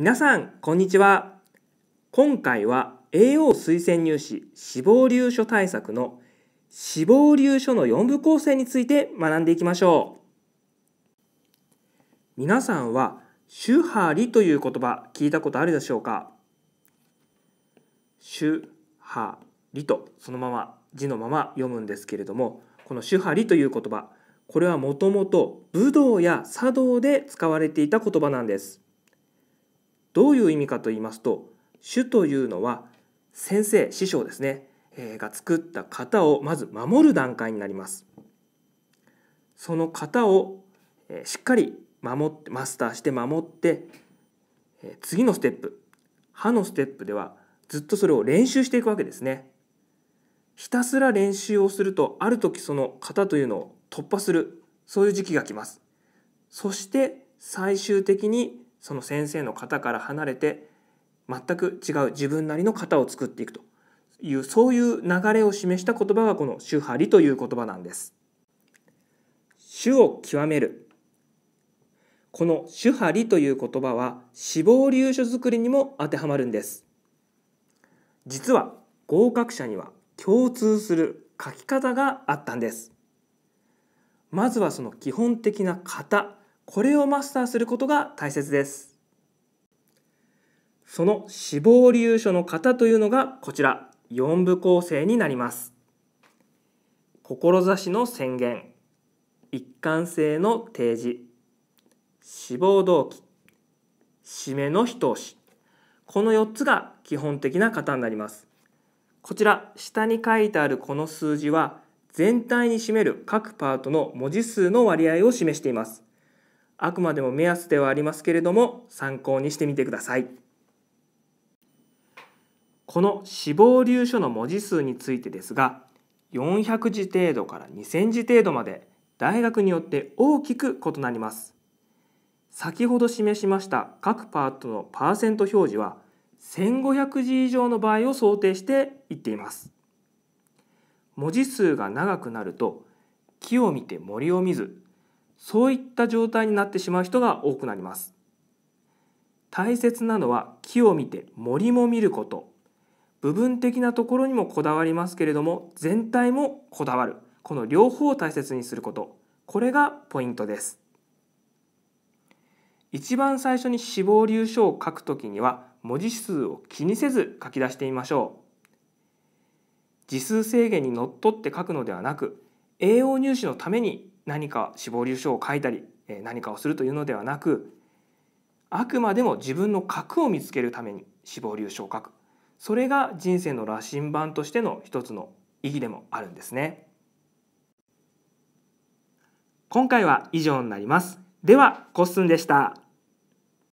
皆さんこんにちは今回は栄養推薦入試脂肪流書対策の死亡流書の4部構成について学んでいきましょう皆さんは手張りという言葉聞いたことあるでしょうか手張りとそのまま字のまま読むんですけれどもこの手張りという言葉これはもともと武道や茶道で使われていた言葉なんですどういう意味かと言いますと主というのは先生師匠ですね、えー、が作った型をまず守る段階になりますその型を、えー、しっかり守ってマスターして守って、えー、次のステップ歯のステップではずっとそれを練習していくわけですねひたすら練習をするとある時その型というのを突破するそういう時期が来ますそして最終的にその先生の型から離れて全く違う自分なりの型を作っていくというそういう流れを示した言葉がこの「宗張」という言葉なんです。主を極めるこの「主張」という言葉は志望流書作りにも当てはまるんです実は合格者には共通する書き方があったんですまずはその基本的な型これをマスターすることが大切ですその死亡理由書の型というのがこちら4部構成になります志の宣言一貫性の提示志望動機締めの一押しこの4つが基本的な型になりますこちら下に書いてあるこの数字は全体に占める各パートの文字数の割合を示していますあくまでも目安ではありますけれども参考にしてみてくださいこの死亡流書の文字数についてですが400字程度から2000字程度まで大学によって大きく異なります先ほど示しました各パートのパーセント表示は1500字以上の場合を想定して言っています文字数が長くなると木を見て森を見ずそういった状態になってしまう人が多くなります大切なのは木を見て森も見ること部分的なところにもこだわりますけれども全体もこだわるこの両方を大切にすることこれがポイントです一番最初に死亡流書を書くときには文字数を気にせず書き出してみましょう字数制限にのっとって書くのではなく栄養入試のために何か死亡理由書を書いたり何かをするというのではなくあくまでも自分の核を見つけるために死亡流書くそれが人生の羅針盤としての一つの意義でもあるんですね今回は以上になりますではコッスンでした